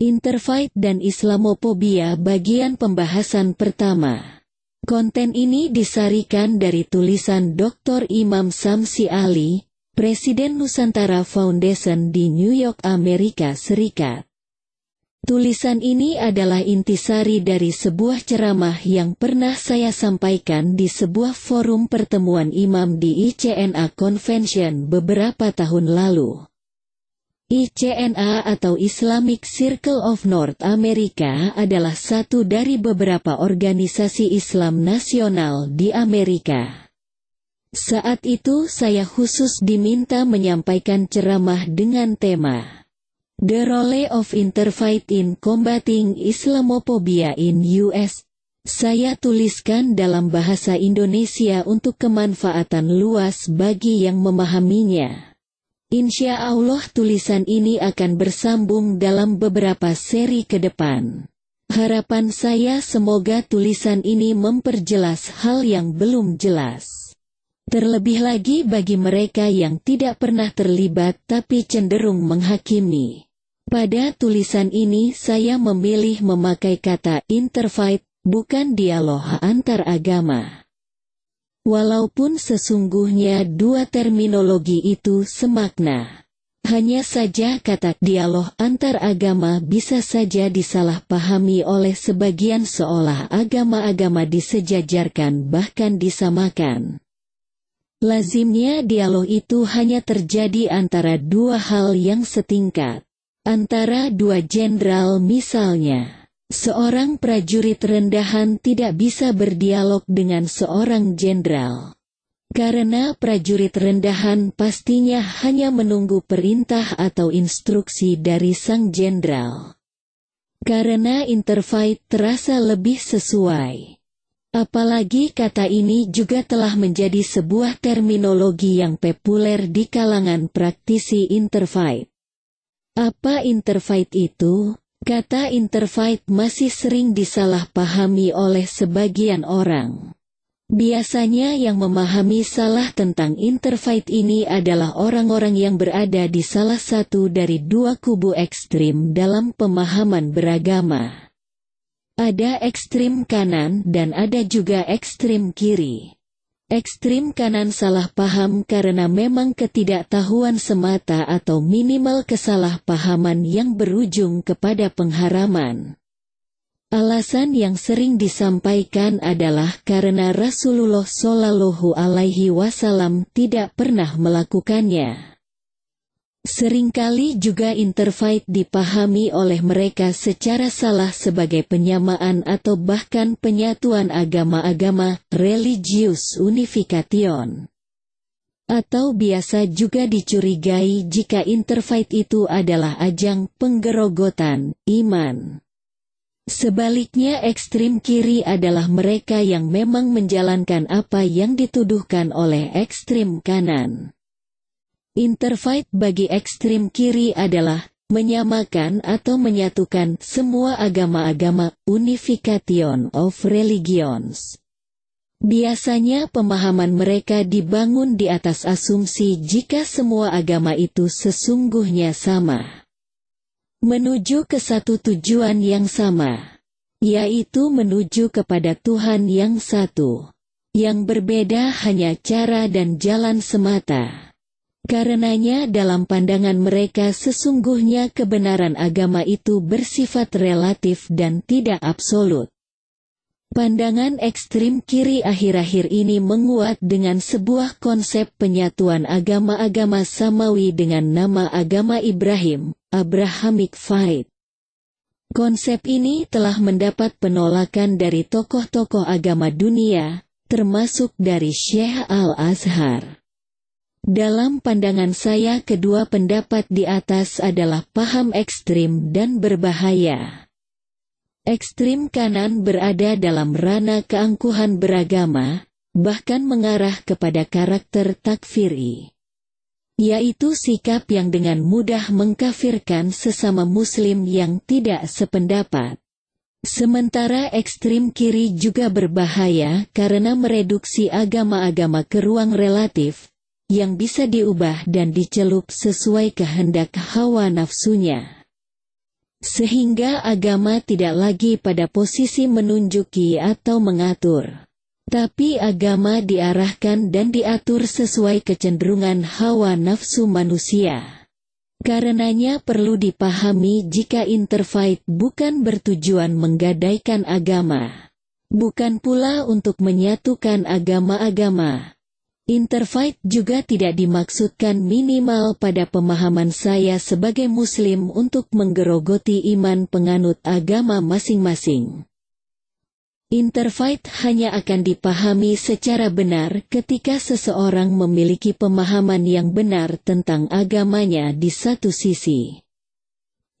Interfaith dan Islamophobia bagian pembahasan pertama. Konten ini disarikan dari tulisan Dr. Imam Samsi Ali, Presiden Nusantara Foundation di New York, Amerika Serikat. Tulisan ini adalah intisari dari sebuah ceramah yang pernah saya sampaikan di sebuah forum pertemuan imam di ICNA Convention beberapa tahun lalu. ICNA atau Islamic Circle of North America adalah satu dari beberapa organisasi Islam nasional di Amerika. Saat itu saya khusus diminta menyampaikan ceramah dengan tema The Role of Interfaith in Combating Islamophobia in US. Saya tuliskan dalam bahasa Indonesia untuk kemanfaatan luas bagi yang memahaminya. Insya Allah tulisan ini akan bersambung dalam beberapa seri ke depan. Harapan saya semoga tulisan ini memperjelas hal yang belum jelas. Terlebih lagi bagi mereka yang tidak pernah terlibat tapi cenderung menghakimi. Pada tulisan ini saya memilih memakai kata interfaith, bukan dialog antar agama. Walaupun sesungguhnya dua terminologi itu semakna. Hanya saja kata dialog antar agama bisa saja disalahpahami oleh sebagian seolah agama-agama disejajarkan bahkan disamakan. Lazimnya dialog itu hanya terjadi antara dua hal yang setingkat. Antara dua jenderal misalnya. Seorang prajurit rendahan tidak bisa berdialog dengan seorang jenderal. Karena prajurit rendahan pastinya hanya menunggu perintah atau instruksi dari sang jenderal. Karena interfight terasa lebih sesuai. Apalagi kata ini juga telah menjadi sebuah terminologi yang populer di kalangan praktisi interfight. Apa interfight itu? Kata interfaith masih sering disalahpahami oleh sebagian orang. Biasanya yang memahami salah tentang interfaith ini adalah orang-orang yang berada di salah satu dari dua kubu ekstrim dalam pemahaman beragama. Ada ekstrim kanan dan ada juga ekstrim kiri. Ekstrim kanan salah paham karena memang ketidaktahuan semata atau minimal kesalahpahaman yang berujung kepada pengharaman. Alasan yang sering disampaikan adalah karena Rasulullah Shallallahu Alaihi Wasallam tidak pernah melakukannya. Seringkali juga interfaith dipahami oleh mereka secara salah sebagai penyamaan atau bahkan penyatuan agama-agama religius unification. Atau biasa juga dicurigai jika interfaith itu adalah ajang penggerogotan, iman. Sebaliknya ekstrim kiri adalah mereka yang memang menjalankan apa yang dituduhkan oleh ekstrim kanan. Interfaith bagi ekstrim kiri adalah menyamakan atau menyatukan semua agama-agama, unification of religions. Biasanya pemahaman mereka dibangun di atas asumsi jika semua agama itu sesungguhnya sama. Menuju ke satu tujuan yang sama, yaitu menuju kepada Tuhan yang satu, yang berbeda hanya cara dan jalan semata. Karenanya dalam pandangan mereka sesungguhnya kebenaran agama itu bersifat relatif dan tidak absolut. Pandangan ekstrim kiri akhir-akhir ini menguat dengan sebuah konsep penyatuan agama-agama samawi dengan nama agama Ibrahim, Abrahamic Faith. Konsep ini telah mendapat penolakan dari tokoh-tokoh agama dunia, termasuk dari Syekh Al-Azhar. Dalam pandangan saya kedua pendapat di atas adalah paham ekstrim dan berbahaya. Ekstrim kanan berada dalam ranah keangkuhan beragama, bahkan mengarah kepada karakter takfiri. Yaitu sikap yang dengan mudah mengkafirkan sesama muslim yang tidak sependapat. Sementara ekstrim kiri juga berbahaya karena mereduksi agama-agama ke ruang relatif, yang bisa diubah dan dicelup sesuai kehendak hawa nafsunya. Sehingga agama tidak lagi pada posisi menunjuki atau mengatur. Tapi agama diarahkan dan diatur sesuai kecenderungan hawa nafsu manusia. Karenanya perlu dipahami jika interfaith bukan bertujuan menggadaikan agama. Bukan pula untuk menyatukan agama-agama, Interfaith juga tidak dimaksudkan minimal pada pemahaman saya sebagai Muslim untuk menggerogoti iman penganut agama masing-masing. Interfaith hanya akan dipahami secara benar ketika seseorang memiliki pemahaman yang benar tentang agamanya di satu sisi.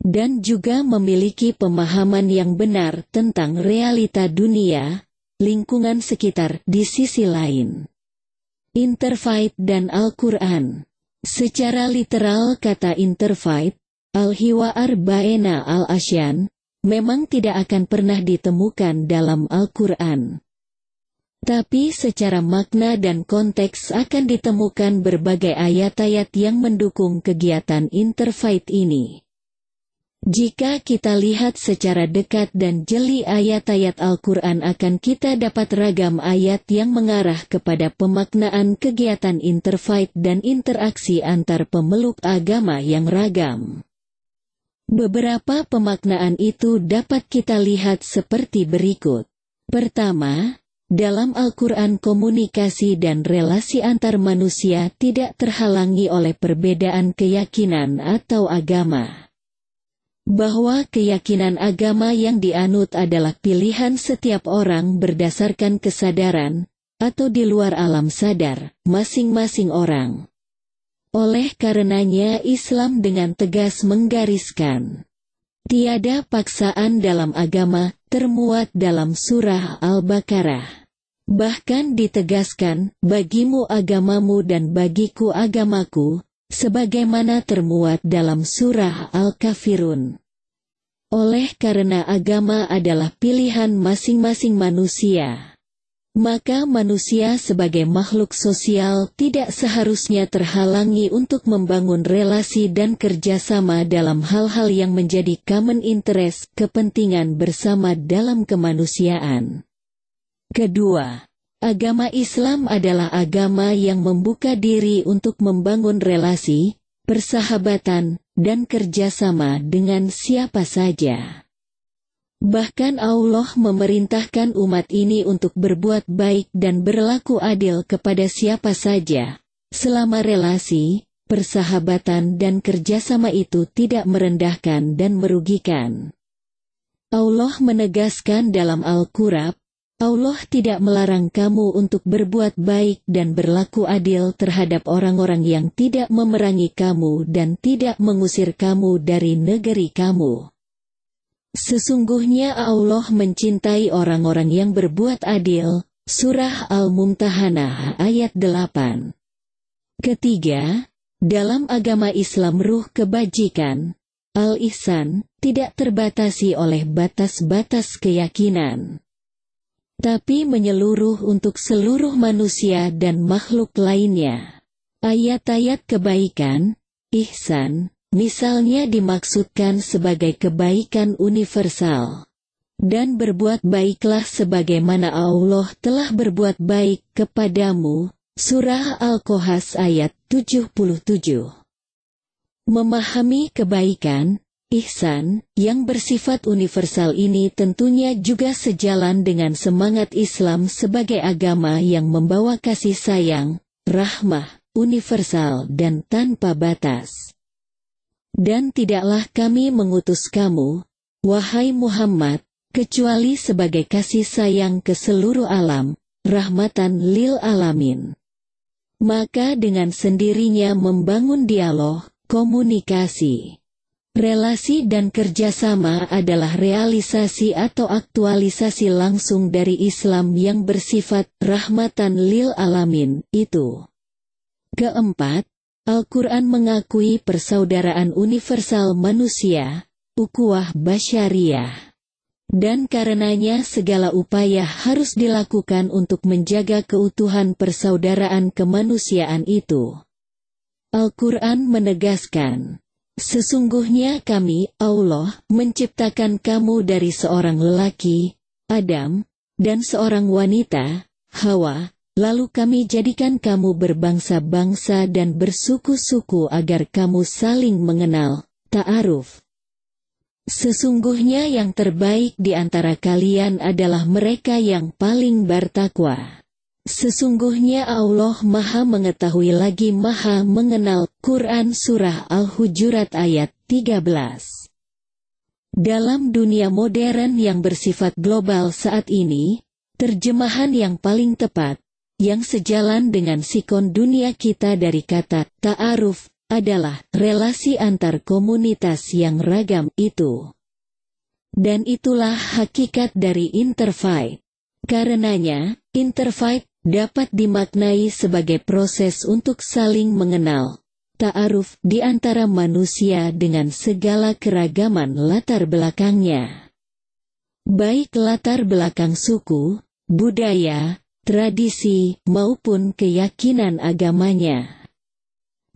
Dan juga memiliki pemahaman yang benar tentang realita dunia, lingkungan sekitar di sisi lain. Interfaith dan Al-Quran. Secara literal kata interfaith, Al-Hiwa Arba'ena Al-Asyan, memang tidak akan pernah ditemukan dalam Al-Quran. Tapi secara makna dan konteks akan ditemukan berbagai ayat-ayat yang mendukung kegiatan interfaith ini. Jika kita lihat secara dekat dan jeli ayat-ayat Al-Quran akan kita dapat ragam ayat yang mengarah kepada pemaknaan kegiatan interfaith dan interaksi antar pemeluk agama yang ragam. Beberapa pemaknaan itu dapat kita lihat seperti berikut. Pertama, dalam Al-Quran komunikasi dan relasi antar manusia tidak terhalangi oleh perbedaan keyakinan atau agama bahwa keyakinan agama yang dianut adalah pilihan setiap orang berdasarkan kesadaran, atau di luar alam sadar, masing-masing orang. Oleh karenanya Islam dengan tegas menggariskan. Tiada paksaan dalam agama, termuat dalam surah Al-Baqarah. Bahkan ditegaskan, bagimu agamamu dan bagiku agamaku, sebagaimana termuat dalam surah Al-Kafirun. Oleh karena agama adalah pilihan masing-masing manusia, maka manusia sebagai makhluk sosial tidak seharusnya terhalangi untuk membangun relasi dan kerjasama dalam hal-hal yang menjadi common interest kepentingan bersama dalam kemanusiaan. Kedua, Agama Islam adalah agama yang membuka diri untuk membangun relasi, persahabatan, dan kerjasama dengan siapa saja. Bahkan Allah memerintahkan umat ini untuk berbuat baik dan berlaku adil kepada siapa saja, selama relasi, persahabatan dan kerjasama itu tidak merendahkan dan merugikan. Allah menegaskan dalam Al-Qurab, Allah tidak melarang kamu untuk berbuat baik dan berlaku adil terhadap orang-orang yang tidak memerangi kamu dan tidak mengusir kamu dari negeri kamu. Sesungguhnya Allah mencintai orang-orang yang berbuat adil. Surah Al-Mumtahanah ayat 8 Ketiga, dalam agama Islam ruh kebajikan, al-ihsan, tidak terbatasi oleh batas-batas keyakinan tapi menyeluruh untuk seluruh manusia dan makhluk lainnya. Ayat-ayat kebaikan, ihsan, misalnya dimaksudkan sebagai kebaikan universal. Dan berbuat baiklah sebagaimana Allah telah berbuat baik kepadamu, Surah Al-Kohas ayat 77. Memahami kebaikan, Ihsan, yang bersifat universal ini tentunya juga sejalan dengan semangat Islam sebagai agama yang membawa kasih sayang, rahmah, universal dan tanpa batas. Dan tidaklah kami mengutus kamu, wahai Muhammad, kecuali sebagai kasih sayang ke seluruh alam, rahmatan lil alamin. Maka dengan sendirinya membangun dialog, komunikasi. Relasi dan kerjasama adalah realisasi atau aktualisasi langsung dari Islam yang bersifat rahmatan lil alamin, itu. Keempat, Al-Quran mengakui persaudaraan universal manusia, ukuah basyariah. Dan karenanya segala upaya harus dilakukan untuk menjaga keutuhan persaudaraan kemanusiaan itu. Al-Quran menegaskan, Sesungguhnya kami, Allah, menciptakan kamu dari seorang lelaki, Adam, dan seorang wanita, Hawa, lalu kami jadikan kamu berbangsa-bangsa dan bersuku-suku agar kamu saling mengenal, ta'aruf. Sesungguhnya yang terbaik di antara kalian adalah mereka yang paling bertakwa. Sesungguhnya Allah Maha Mengetahui lagi Maha Mengenal, Quran Surah Al-Hujurat ayat 13. Dalam dunia modern yang bersifat global saat ini, terjemahan yang paling tepat, yang sejalan dengan sikon dunia kita dari kata ta'aruf, adalah relasi antar komunitas yang ragam itu. Dan itulah hakikat dari interfaith. Karenanya, interfaith dapat dimaknai sebagai proses untuk saling mengenal, ta'aruf di antara manusia dengan segala keragaman latar belakangnya. Baik latar belakang suku, budaya, tradisi, maupun keyakinan agamanya.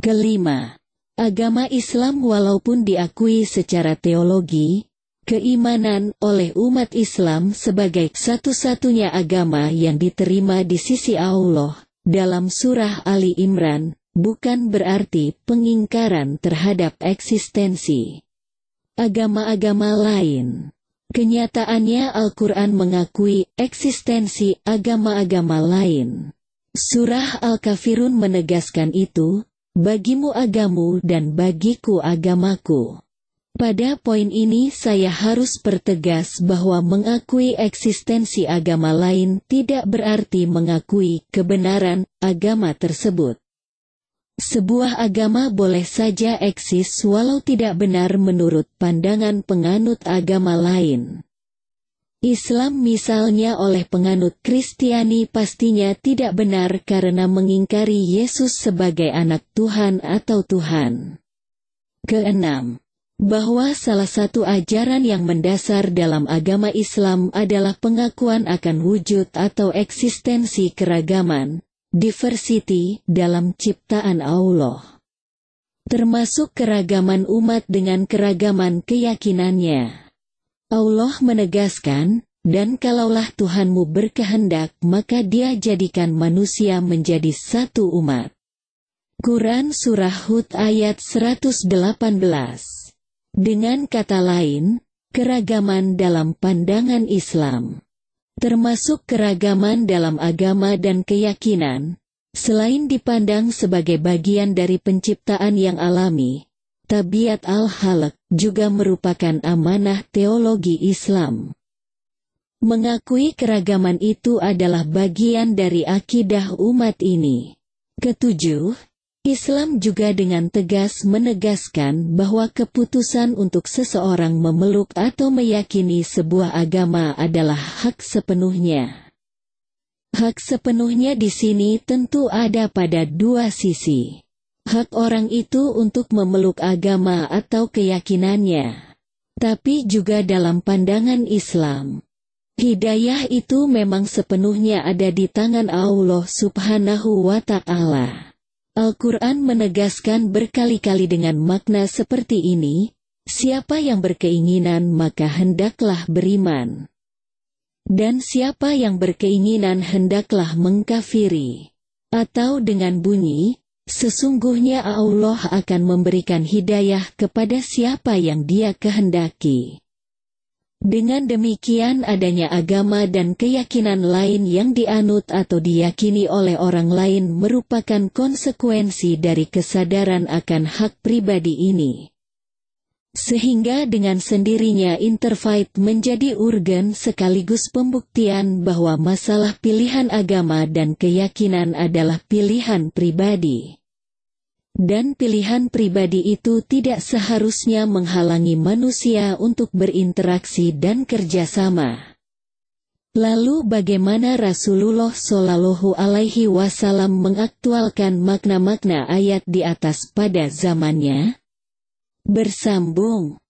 Kelima, agama Islam walaupun diakui secara teologi, keimanan oleh umat Islam sebagai satu-satunya agama yang diterima di sisi Allah, dalam surah Ali Imran, bukan berarti pengingkaran terhadap eksistensi agama-agama lain. Kenyataannya Al-Quran mengakui eksistensi agama-agama lain. Surah Al-Kafirun menegaskan itu, bagimu agamu dan bagiku agamaku. Pada poin ini saya harus pertegas bahwa mengakui eksistensi agama lain tidak berarti mengakui kebenaran agama tersebut. Sebuah agama boleh saja eksis walau tidak benar menurut pandangan penganut agama lain. Islam misalnya oleh penganut Kristiani pastinya tidak benar karena mengingkari Yesus sebagai anak Tuhan atau Tuhan. Keenam, bahwa salah satu ajaran yang mendasar dalam agama Islam adalah pengakuan akan wujud atau eksistensi keragaman, diversity, dalam ciptaan Allah. Termasuk keragaman umat dengan keragaman keyakinannya. Allah menegaskan, dan kalaulah Tuhanmu berkehendak maka dia jadikan manusia menjadi satu umat. Quran Surah Hud ayat 118 dengan kata lain, keragaman dalam pandangan Islam, termasuk keragaman dalam agama dan keyakinan, selain dipandang sebagai bagian dari penciptaan yang alami, tabiat al-halak juga merupakan amanah teologi Islam. Mengakui keragaman itu adalah bagian dari akidah umat ini. Ketujuh, Islam juga dengan tegas menegaskan bahwa keputusan untuk seseorang memeluk atau meyakini sebuah agama adalah hak sepenuhnya. Hak sepenuhnya di sini tentu ada pada dua sisi. Hak orang itu untuk memeluk agama atau keyakinannya, tapi juga dalam pandangan Islam. Hidayah itu memang sepenuhnya ada di tangan Allah Subhanahu wa Ta'ala. Al-Quran menegaskan berkali-kali dengan makna seperti ini, siapa yang berkeinginan maka hendaklah beriman. Dan siapa yang berkeinginan hendaklah mengkafiri. Atau dengan bunyi, sesungguhnya Allah akan memberikan hidayah kepada siapa yang dia kehendaki. Dengan demikian adanya agama dan keyakinan lain yang dianut atau diyakini oleh orang lain merupakan konsekuensi dari kesadaran akan hak pribadi ini. Sehingga dengan sendirinya interfaith menjadi urgen sekaligus pembuktian bahwa masalah pilihan agama dan keyakinan adalah pilihan pribadi dan pilihan pribadi itu tidak seharusnya menghalangi manusia untuk berinteraksi dan kerjasama. Lalu bagaimana Rasulullah Shallallahu Alaihi Wasallam mengaktualkan makna-makna ayat di atas pada zamannya? Bersambung